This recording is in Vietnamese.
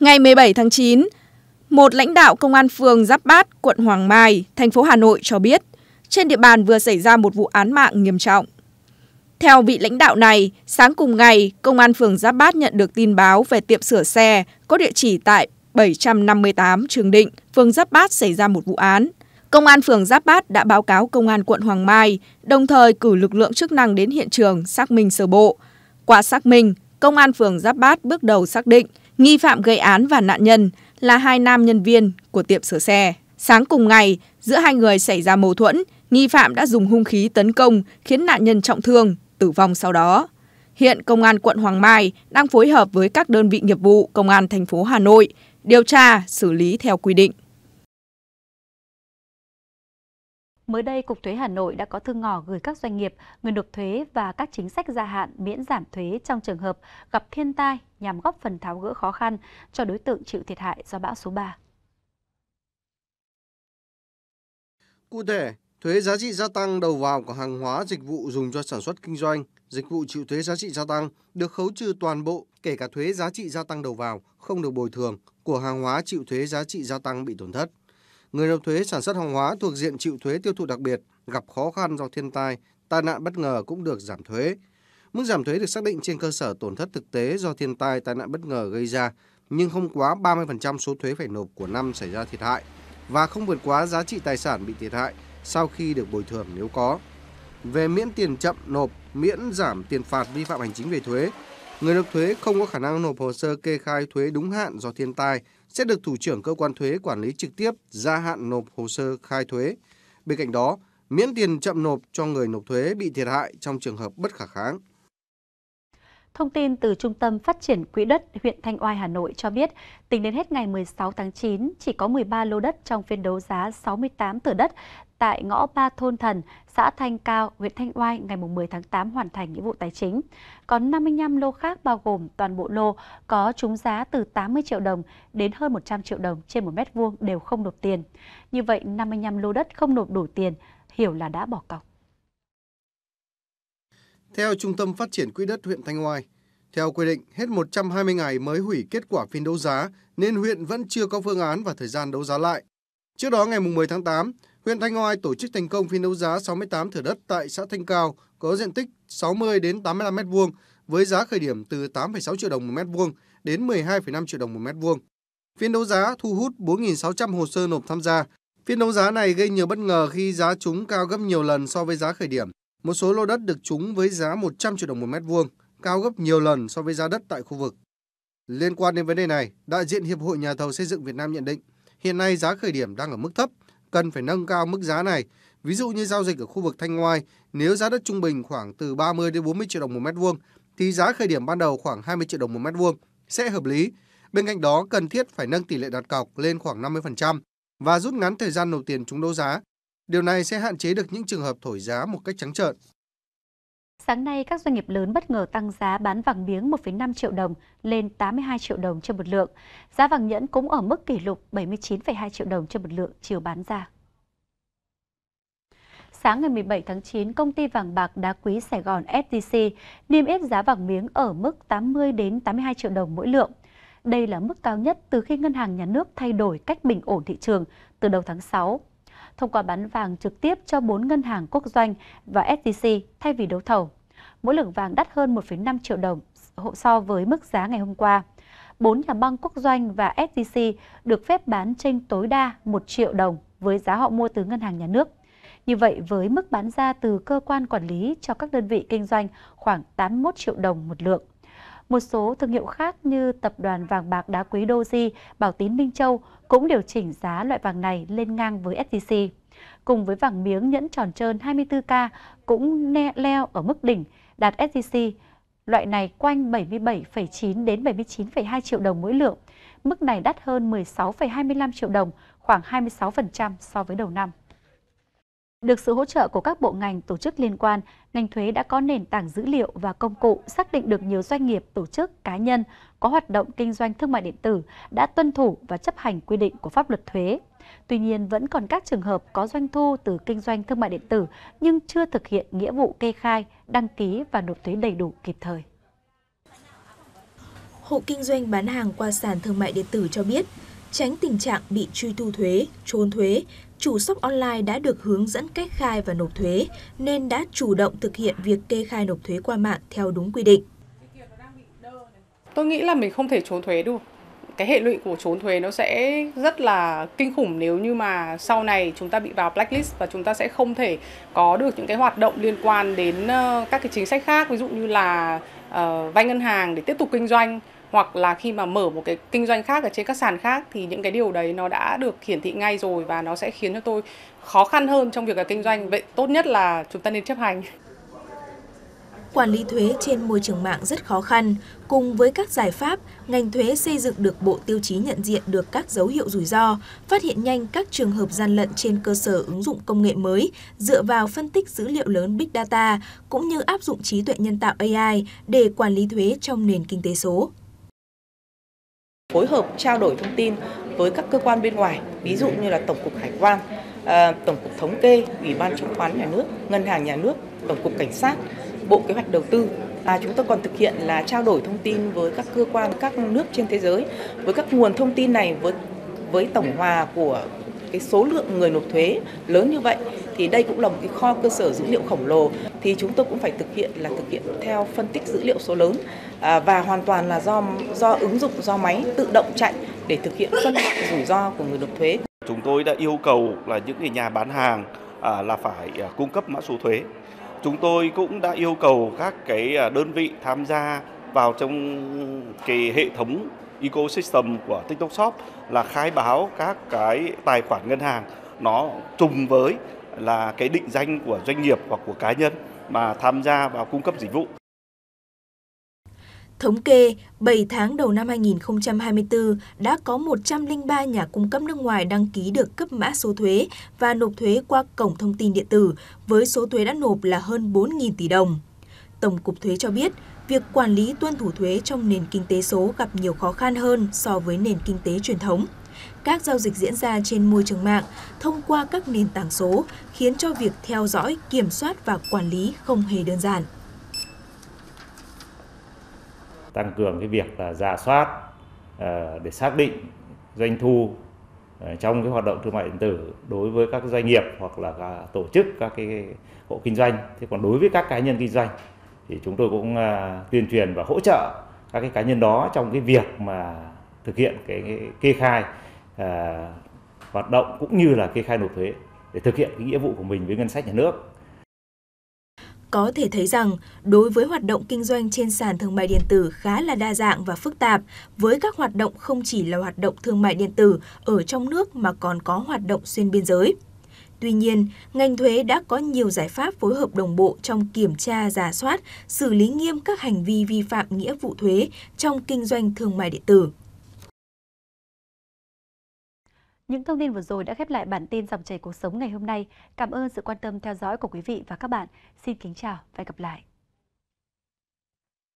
Ngày 17 tháng 9, một lãnh đạo công an phường Giáp Bát, quận Hoàng Mai, thành phố Hà Nội cho biết, trên địa bàn vừa xảy ra một vụ án mạng nghiêm trọng. Theo vị lãnh đạo này, sáng cùng ngày, công an phường Giáp Bát nhận được tin báo về tiệm sửa xe có địa chỉ tại 758 Trường Định, phường Giáp Bát xảy ra một vụ án. Công an phường Giáp Bát đã báo cáo công an quận Hoàng Mai, đồng thời cử lực lượng chức năng đến hiện trường xác minh sơ bộ. Qua xác minh, công an phường Giáp Bát bước đầu xác định Nghi phạm gây án và nạn nhân là hai nam nhân viên của tiệm sửa xe. Sáng cùng ngày, giữa hai người xảy ra mâu thuẫn, nghi phạm đã dùng hung khí tấn công khiến nạn nhân trọng thương, tử vong sau đó. Hiện công an quận Hoàng Mai đang phối hợp với các đơn vị nghiệp vụ công an thành phố Hà Nội điều tra, xử lý theo quy định. Mới đây, Cục Thuế Hà Nội đã có thư ngỏ gửi các doanh nghiệp, người nộp thuế và các chính sách gia hạn miễn giảm thuế trong trường hợp gặp thiên tai nhằm góp phần tháo gỡ khó khăn cho đối tượng chịu thiệt hại do bão số 3. Cụ thể, thuế giá trị gia tăng đầu vào của hàng hóa dịch vụ dùng cho sản xuất kinh doanh, dịch vụ chịu thuế giá trị gia tăng được khấu trừ toàn bộ kể cả thuế giá trị gia tăng đầu vào không được bồi thường của hàng hóa chịu thuế giá trị gia tăng bị tổn thất người nộp thuế sản xuất hàng hóa thuộc diện chịu thuế tiêu thụ đặc biệt gặp khó khăn do thiên tai, tai nạn bất ngờ cũng được giảm thuế. Mức giảm thuế được xác định trên cơ sở tổn thất thực tế do thiên tai, tai nạn bất ngờ gây ra, nhưng không quá 30% số thuế phải nộp của năm xảy ra thiệt hại và không vượt quá giá trị tài sản bị thiệt hại sau khi được bồi thường nếu có. Về miễn tiền chậm nộp, miễn giảm tiền phạt vi phạm hành chính về thuế Người nộp thuế không có khả năng nộp hồ sơ kê khai thuế đúng hạn do thiên tai sẽ được thủ trưởng cơ quan thuế quản lý trực tiếp gia hạn nộp hồ sơ khai thuế. Bên cạnh đó, miễn tiền chậm nộp cho người nộp thuế bị thiệt hại trong trường hợp bất khả kháng. Thông tin từ Trung tâm Phát triển Quỹ đất huyện Thanh Oai, Hà Nội cho biết, tính đến hết ngày 16 tháng 9, chỉ có 13 lô đất trong phiên đấu giá 68 tờ đất tại ngõ Ba Thôn Thần, xã Thanh Cao, huyện Thanh Oai ngày 10 tháng 8 hoàn thành nghĩa vụ tài chính. Còn 55 lô khác bao gồm toàn bộ lô có trúng giá từ 80 triệu đồng đến hơn 100 triệu đồng trên một mét vuông đều không nộp tiền. Như vậy, 55 lô đất không nộp đủ tiền, hiểu là đã bỏ cọc. Theo Trung tâm Phát triển Quỹ đất huyện Thanh Oai, theo quy định, hết 120 ngày mới hủy kết quả phiên đấu giá nên huyện vẫn chưa có phương án và thời gian đấu giá lại. Trước đó ngày 10 tháng 8, huyện Thanh Oai tổ chức thành công phiên đấu giá 68 thửa đất tại xã Thanh Cao có diện tích 60 đến 85 m2 với giá khởi điểm từ 8,6 triệu đồng một mét vuông đến 12,5 triệu đồng một mét vuông. Phiên đấu giá thu hút 4.600 hồ sơ nộp tham gia. Phiên đấu giá này gây nhiều bất ngờ khi giá chúng cao gấp nhiều lần so với giá khởi điểm. Một số lô đất được trúng với giá 100 triệu đồng một mét vuông, cao gấp nhiều lần so với giá đất tại khu vực. Liên quan đến vấn đề này, đại diện Hiệp hội Nhà thầu xây dựng Việt Nam nhận định, hiện nay giá khởi điểm đang ở mức thấp, cần phải nâng cao mức giá này. Ví dụ như giao dịch ở khu vực Thanh Ngoai, nếu giá đất trung bình khoảng từ 30 đến 40 triệu đồng một mét vuông thì giá khởi điểm ban đầu khoảng 20 triệu đồng một mét vuông sẽ hợp lý. Bên cạnh đó cần thiết phải nâng tỷ lệ đặt cọc lên khoảng 50% và rút ngắn thời gian nộp tiền trúng đấu giá Điều này sẽ hạn chế được những trường hợp thổi giá một cách trắng trợn. Sáng nay, các doanh nghiệp lớn bất ngờ tăng giá bán vàng miếng 1,5 triệu đồng lên 82 triệu đồng trên một lượng. Giá vàng nhẫn cũng ở mức kỷ lục 79,2 triệu đồng trên một lượng chiều bán ra. Sáng ngày 17 tháng 9, công ty vàng bạc đá quý Sài Gòn SJC niêm yết giá vàng miếng ở mức 80 đến 82 triệu đồng mỗi lượng. Đây là mức cao nhất từ khi ngân hàng nhà nước thay đổi cách bình ổn thị trường từ đầu tháng 6 thông qua bán vàng trực tiếp cho 4 ngân hàng quốc doanh và STC thay vì đấu thầu. Mỗi lượng vàng đắt hơn 1,5 triệu đồng so với mức giá ngày hôm qua. 4 nhà băng quốc doanh và STC được phép bán trên tối đa 1 triệu đồng với giá họ mua từ ngân hàng nhà nước. Như vậy, với mức bán ra từ cơ quan quản lý cho các đơn vị kinh doanh khoảng 81 triệu đồng một lượng. Một số thương hiệu khác như tập đoàn vàng bạc đá quý Doji, Bảo Tín Minh Châu cũng điều chỉnh giá loại vàng này lên ngang với SJC. Cùng với vàng miếng nhẫn tròn trơn 24K cũng leo ở mức đỉnh, đạt SJC. Loại này quanh 77,9 đến 79,2 triệu đồng mỗi lượng. Mức này đắt hơn 16,25 triệu đồng, khoảng 26% so với đầu năm. Được sự hỗ trợ của các bộ ngành, tổ chức liên quan, ngành thuế đã có nền tảng dữ liệu và công cụ xác định được nhiều doanh nghiệp, tổ chức, cá nhân có hoạt động kinh doanh thương mại điện tử đã tuân thủ và chấp hành quy định của pháp luật thuế. Tuy nhiên, vẫn còn các trường hợp có doanh thu từ kinh doanh thương mại điện tử nhưng chưa thực hiện nghĩa vụ kê khai, đăng ký và nộp thuế đầy đủ kịp thời. Hộ kinh doanh bán hàng qua sàn thương mại điện tử cho biết, tránh tình trạng bị truy thu thuế, trốn thuế chủ shop online đã được hướng dẫn cách khai và nộp thuế nên đã chủ động thực hiện việc kê khai nộp thuế qua mạng theo đúng quy định. Tôi nghĩ là mình không thể trốn thuế được. Cái hệ lụy của trốn thuế nó sẽ rất là kinh khủng nếu như mà sau này chúng ta bị vào blacklist và chúng ta sẽ không thể có được những cái hoạt động liên quan đến ờ, các cái chính sách khác ví dụ như là uh, vay ngân hàng để tiếp tục kinh doanh hoặc là khi mà mở một cái kinh doanh khác ở trên các sàn khác thì những cái điều đấy nó đã được hiển thị ngay rồi và nó sẽ khiến cho tôi khó khăn hơn trong việc là kinh doanh vậy tốt nhất là chúng ta nên chấp hành quản lý thuế trên môi trường mạng rất khó khăn. Cùng với các giải pháp, ngành thuế xây dựng được bộ tiêu chí nhận diện được các dấu hiệu rủi ro, phát hiện nhanh các trường hợp gian lận trên cơ sở ứng dụng công nghệ mới, dựa vào phân tích dữ liệu lớn Big Data, cũng như áp dụng trí tuệ nhân tạo AI để quản lý thuế trong nền kinh tế số phối hợp trao đổi thông tin với các cơ quan bên ngoài, ví dụ như là Tổng cục Hải quan, ờ, Tổng cục Thống kê, Ủy ban Chứng khoán Nhà nước, Ngân hàng Nhà nước, Tổng cục Cảnh sát, Bộ Kế hoạch Đầu tư À, chúng tôi còn thực hiện là trao đổi thông tin với các cơ quan các nước trên thế giới với các nguồn thông tin này với với tổng hòa của cái số lượng người nộp thuế lớn như vậy thì đây cũng là một cái kho cơ sở dữ liệu khổng lồ thì chúng tôi cũng phải thực hiện là thực hiện theo phân tích dữ liệu số lớn à, và hoàn toàn là do do ứng dụng do máy tự động chạy để thực hiện phân loại rủi ro của người nộp thuế. Chúng tôi đã yêu cầu là những nhà bán hàng à, là phải à, cung cấp mã số thuế. Chúng tôi cũng đã yêu cầu các cái đơn vị tham gia vào trong cái hệ thống ecosystem của TikTok Shop là khai báo các cái tài khoản ngân hàng nó trùng với là cái định danh của doanh nghiệp hoặc của cá nhân mà tham gia vào cung cấp dịch vụ. Thống kê, 7 tháng đầu năm 2024 đã có 103 nhà cung cấp nước ngoài đăng ký được cấp mã số thuế và nộp thuế qua cổng thông tin điện tử với số thuế đã nộp là hơn 4.000 tỷ đồng. Tổng cục thuế cho biết, việc quản lý tuân thủ thuế trong nền kinh tế số gặp nhiều khó khăn hơn so với nền kinh tế truyền thống. Các giao dịch diễn ra trên môi trường mạng thông qua các nền tảng số khiến cho việc theo dõi, kiểm soát và quản lý không hề đơn giản. Tăng cường cái việc là giả soát ờ, để xác định doanh thu ờ, trong cái hoạt động thương mại điện tử đối với các doanh nghiệp hoặc là tổ chức các cái hộ kinh doanh thế còn đối với các cá nhân kinh doanh thì chúng tôi cũng à, tuyên truyền và hỗ trợ các cái cá nhân đó trong cái việc mà thực hiện cái kê khai à, hoạt động cũng như là kê khai nộp thuế để thực hiện cái nghĩa vụ của mình với ngân sách nhà nước. Có thể thấy rằng, đối với hoạt động kinh doanh trên sàn thương mại điện tử khá là đa dạng và phức tạp, với các hoạt động không chỉ là hoạt động thương mại điện tử ở trong nước mà còn có hoạt động xuyên biên giới. Tuy nhiên, ngành thuế đã có nhiều giải pháp phối hợp đồng bộ trong kiểm tra, giả soát, xử lý nghiêm các hành vi vi phạm nghĩa vụ thuế trong kinh doanh thương mại điện tử. Những thông tin vừa rồi đã khép lại bản tin dòng chảy cuộc sống ngày hôm nay. Cảm ơn sự quan tâm theo dõi của quý vị và các bạn. Xin kính chào và hẹn gặp lại.